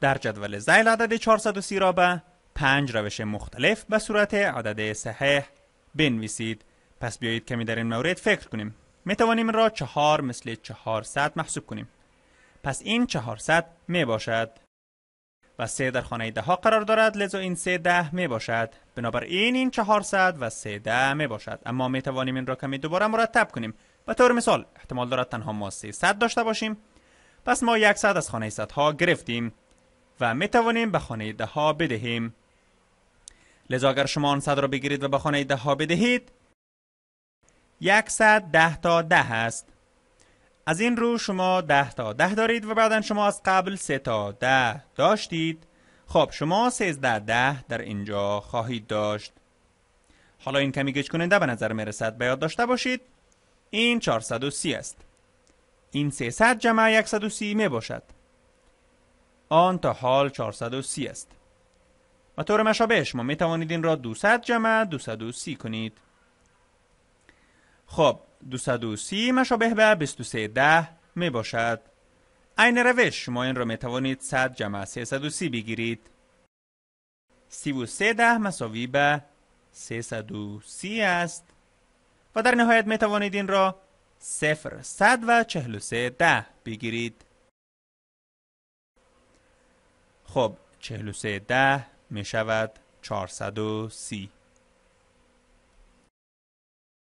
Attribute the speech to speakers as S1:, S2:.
S1: در جدول زیل عدد 430 را به 5 روش مختلف به صورت عدد صحیح بنویسید پس بیایید کمی در این مورد فکر کنیم می توانیم را 4 مثل 400 محسوب کنیم پس این 400 می باشد و 3 در خانه ده ها قرار دارد لذا این 3 ده می باشد بنابراین این 400 و 3 ده می باشد اما می توانیم این را کمی دوباره مرتب کنیم به طور مثال احتمال دارد تنها ما 300 داشته باشیم پس ما 100 از خانه ها گرفتیم و می توانیم به خانه ده ها بدهیم لذا اگر شما آن صد را بگیرید و به خانه ده ها بدهید یکصد ده تا ده است از این رو شما ده تا ده دارید و بعدا شما از قبل سه تا ده داشتید خب شما سیزده ده در اینجا خواهید داشت حالا این کمی گج کننده به نظر می رسد یاد داشته باشید این 430 است این 300 جمع 130 می باشد آن تا حال 430 است و طور مشابه شما می توانید این را 200 جمع 230 کنید خب 230 مشابه به 23 ده می باشد عین روش شما این را می توانید 100 جمع 330 بگیرید 33 ده مساوی به 330 است و در نهایت می
S2: توانید این را
S1: 0 100 و 43 ده بگیرید خب 43 ده می شود 430